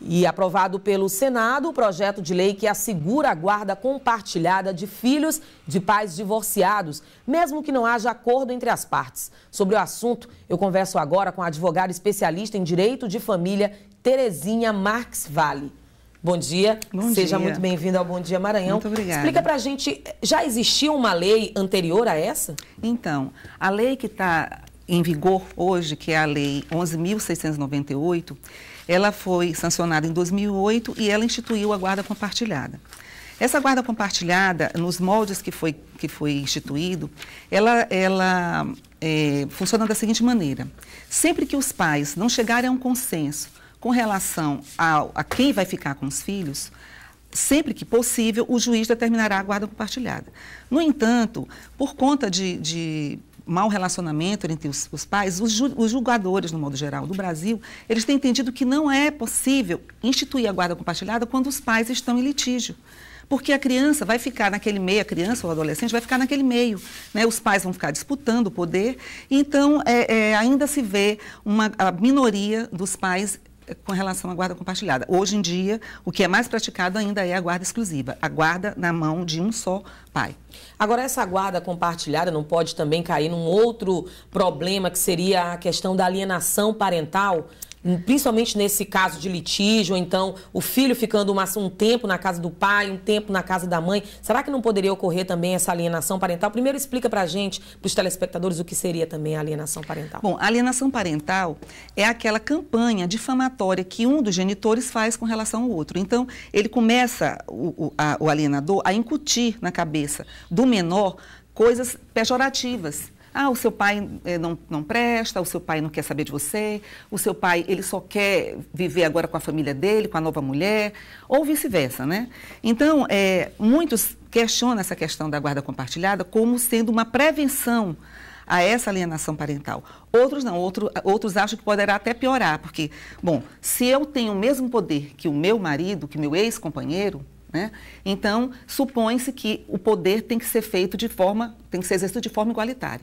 E aprovado pelo Senado o projeto de lei que assegura a guarda compartilhada de filhos de pais divorciados, mesmo que não haja acordo entre as partes. Sobre o assunto, eu converso agora com a advogada especialista em direito de família, Terezinha Marques Vale. Bom dia, Bom seja dia. muito bem-vindo ao Bom Dia Maranhão. Muito obrigada. Explica para a gente, já existia uma lei anterior a essa? Então, a lei que está em vigor hoje, que é a Lei 11.698, ela foi sancionada em 2008 e ela instituiu a guarda compartilhada. Essa guarda compartilhada, nos moldes que foi, que foi instituído, ela, ela é, funciona da seguinte maneira. Sempre que os pais não chegarem a um consenso com relação a, a quem vai ficar com os filhos, sempre que possível, o juiz determinará a guarda compartilhada. No entanto, por conta de, de mau relacionamento entre os, os pais, os, ju, os, julgadores, no modo geral, do Brasil, eles têm entendido que não é possível instituir a guarda compartilhada quando os pais estão em litígio. Porque a criança vai ficar naquele meio, a criança ou o adolescente vai ficar naquele meio. Né? Os pais vão ficar disputando o poder. Então, é, é, ainda se vê uma a minoria dos pais com relação à guarda compartilhada. Hoje em dia, o que é mais praticado ainda é a guarda exclusiva, a guarda na mão de um só pai. Agora, essa guarda compartilhada não pode também cair num outro problema que seria a questão da alienação parental? principalmente nesse caso de litígio, então o filho ficando uma, um tempo na casa do pai, um tempo na casa da mãe, será que não poderia ocorrer também essa alienação parental? Primeiro explica para a gente, para os telespectadores, o que seria também a alienação parental. Bom, a alienação parental é aquela campanha difamatória que um dos genitores faz com relação ao outro. Então, ele começa, o, o, a, o alienador, a incutir na cabeça do menor coisas pejorativas ah, o seu pai eh, não, não presta, o seu pai não quer saber de você, o seu pai ele só quer viver agora com a família dele, com a nova mulher, ou vice-versa, né? Então, é, muitos questionam essa questão da guarda compartilhada como sendo uma prevenção a essa alienação parental. Outros não, outro, outros acham que poderá até piorar, porque, bom, se eu tenho o mesmo poder que o meu marido, que o meu ex-companheiro, né? Então, supõe-se que o poder tem que ser feito de forma, tem que ser exercido de forma igualitária.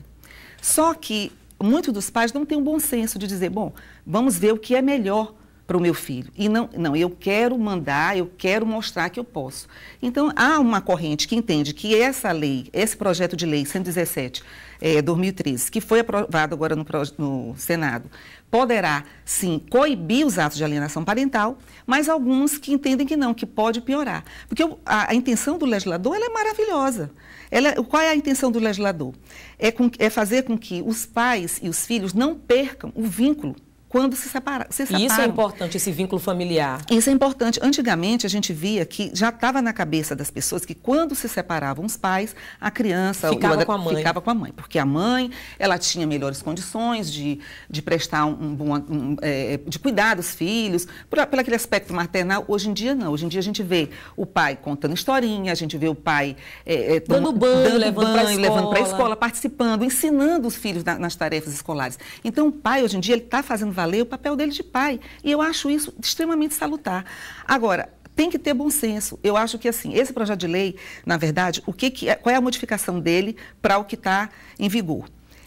Só que muitos dos pais não têm um bom senso de dizer, bom, vamos ver o que é melhor para o meu filho. E não, não, eu quero mandar, eu quero mostrar que eu posso. Então, há uma corrente que entende que essa lei, esse projeto de lei 117, é, 2013, que foi aprovado agora no, no Senado, poderá, sim, coibir os atos de alienação parental, mas alguns que entendem que não, que pode piorar. Porque a, a intenção do legislador é maravilhosa. Ela, qual é a intenção do legislador? É, com, é fazer com que os pais e os filhos não percam o vínculo quando se separar. Se separam. E isso é importante, esse vínculo familiar. Isso é importante. Antigamente, a gente via que já estava na cabeça das pessoas que quando se separavam os pais, a criança ficava, com, a mãe. ficava com a mãe. Porque a mãe, ela tinha melhores condições de, de prestar um bom. Um, um, é, de cuidar dos filhos, por, por aquele aspecto maternal. Hoje em dia, não. Hoje em dia, a gente vê o pai contando historinha, a gente vê o pai. É, é, dando banho, dando levando para a escola. participando, ensinando os filhos na, nas tarefas escolares. Então, o pai, hoje em dia, ele está fazendo valor valer o papel dele de pai. E eu acho isso extremamente salutar. Agora, tem que ter bom senso. Eu acho que assim, esse projeto de lei, na verdade, o que, que é, qual é a modificação dele para o que está em vigor?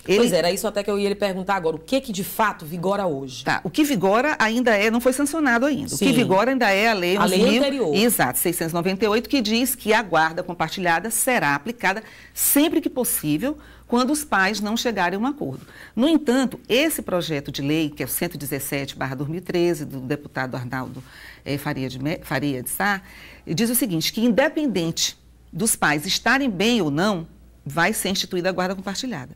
Ele... Pois era isso até que eu ia lhe perguntar agora. O que que de fato vigora hoje? Tá, o que vigora ainda é, não foi sancionado ainda. Sim. O que vigora ainda é a lei... A lei anterior. Exato, 698, que diz que a guarda compartilhada será aplicada sempre que possível quando os pais não chegarem a um acordo. No entanto, esse projeto de lei, que é o 117-2013, do deputado Arnaldo eh, Faria, de, Faria de Sá, diz o seguinte, que independente dos pais estarem bem ou não, vai ser instituída a guarda compartilhada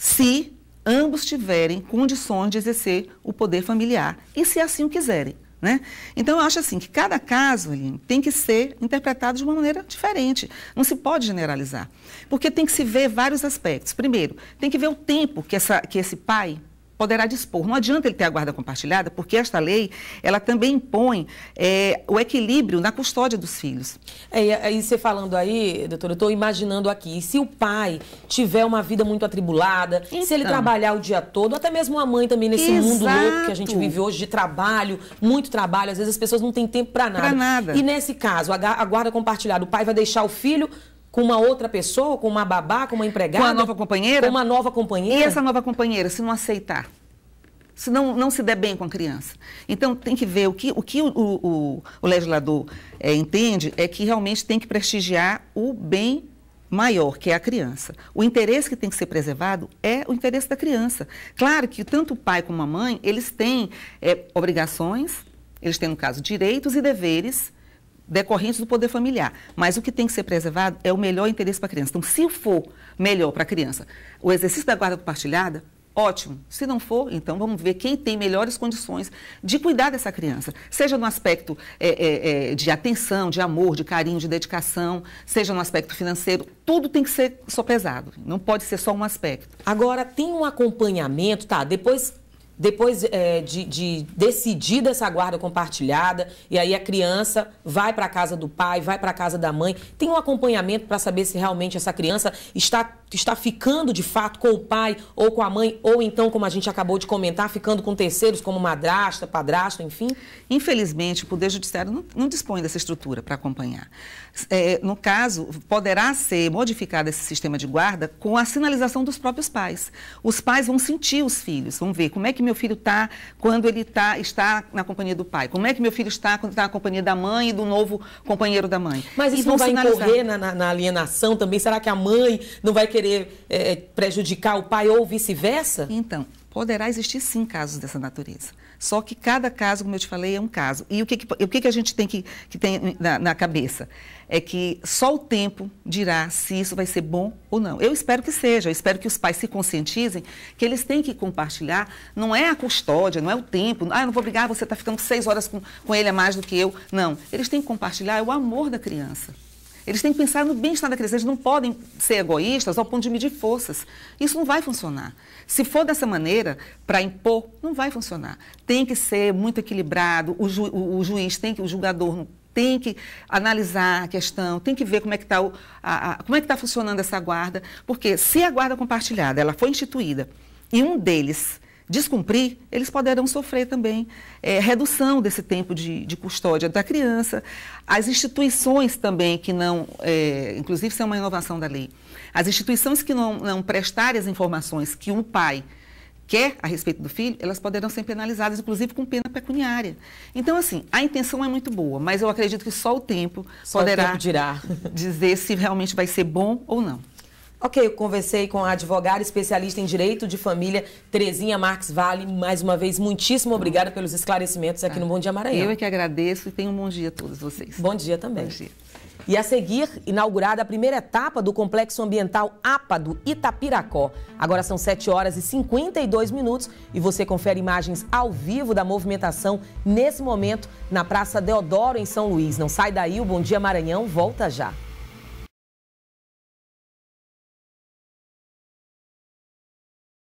se ambos tiverem condições de exercer o poder familiar e se assim o quiserem. Né? Então, eu acho assim que cada caso tem que ser interpretado de uma maneira diferente. Não se pode generalizar. Porque tem que se ver vários aspectos. Primeiro, tem que ver o tempo que, essa, que esse pai poderá dispor. Não adianta ele ter a guarda compartilhada, porque esta lei ela também impõe é, o equilíbrio na custódia dos filhos. É, e você falando aí, doutora, eu estou imaginando aqui, se o pai tiver uma vida muito atribulada, então, se ele então. trabalhar o dia todo, até mesmo a mãe também nesse exato. mundo louco que a gente vive hoje de trabalho, muito trabalho, às vezes as pessoas não têm tempo para nada. Para nada. E nesse caso, a guarda compartilhada, o pai vai deixar o filho com uma outra pessoa, com uma babá, com uma empregada? Com uma nova companheira? Com uma nova companheira. E essa nova companheira, se não aceitar? Se não, não se der bem com a criança? Então, tem que ver o que o, que o, o, o legislador é, entende é que realmente tem que prestigiar o bem maior, que é a criança. O interesse que tem que ser preservado é o interesse da criança. Claro que tanto o pai como a mãe, eles têm é, obrigações, eles têm, no caso, direitos e deveres decorrentes do poder familiar. Mas o que tem que ser preservado é o melhor interesse para a criança. Então, se for melhor para a criança o exercício da guarda compartilhada, Ótimo. Se não for, então vamos ver quem tem melhores condições de cuidar dessa criança. Seja no aspecto é, é, é de atenção, de amor, de carinho, de dedicação, seja no aspecto financeiro, tudo tem que ser sopesado. Não pode ser só um aspecto. Agora, tem um acompanhamento, tá? Depois depois é, de, de decidida essa guarda compartilhada, e aí a criança vai para a casa do pai, vai para a casa da mãe, tem um acompanhamento para saber se realmente essa criança está está ficando de fato com o pai ou com a mãe, ou então, como a gente acabou de comentar, ficando com terceiros como madrasta, padrasto, enfim? Infelizmente, o Poder Judiciário não, não dispõe dessa estrutura para acompanhar. É, no caso, poderá ser modificado esse sistema de guarda com a sinalização dos próprios pais. Os pais vão sentir os filhos, vão ver como é que meu filho está quando ele tá, está na companhia do pai, como é que meu filho está quando está na companhia da mãe e do novo companheiro da mãe. Mas isso não vai sinalizar. incorrer na, na alienação também? Será que a mãe não vai querer querer é, é, prejudicar o pai ou vice-versa? Então, poderá existir sim casos dessa natureza. Só que cada caso, como eu te falei, é um caso. E o que, que o que, que a gente tem que, que tem na, na, cabeça? É que só o tempo dirá se isso vai ser bom ou não. Eu espero que seja, eu espero que os pais se conscientizem que eles têm que compartilhar. Não é a custódia, não é o tempo. Ah, eu não vou brigar, você está ficando seis horas com, com ele a mais do que eu. Não. Eles têm que compartilhar é o amor da criança. Eles têm que pensar no bem-estar da criança. Eles não podem ser egoístas ao ponto de medir forças. Isso não vai funcionar. Se for dessa maneira, para impor, não vai funcionar. Tem que ser muito equilibrado. O, ju, o, o juiz tem que, o julgador tem que analisar a questão, tem que ver como é que está como é que tá funcionando essa guarda, porque se a guarda compartilhada ela foi instituída e um deles descumprir, eles poderão sofrer também é, redução desse tempo de, de, custódia da criança. As instituições também que não, é, inclusive isso é uma inovação da lei, as instituições que não, não prestarem as informações que um pai quer a respeito do filho, elas poderão ser penalizadas, inclusive com pena pecuniária. Então, assim, a intenção é muito boa, mas eu acredito que só o tempo só poderá o tempo dirá. dizer se realmente vai ser bom ou não. Ok, eu conversei com a advogada especialista em direito de família, Terezinha Marques Vale. Mais uma vez, muitíssimo obrigada pelos esclarecimentos aqui no Bom Dia Maranhão. Eu é que agradeço e tenham um bom dia a todos vocês. Bom dia também. Bom dia. E a seguir, inaugurada a primeira etapa do Complexo Ambiental Ápado do Itapiracó. Agora são 7 horas e 52 minutos e você confere imagens ao vivo da movimentação nesse momento na Praça Deodoro, em São Luís. Não sai daí, o Bom Dia Maranhão volta já.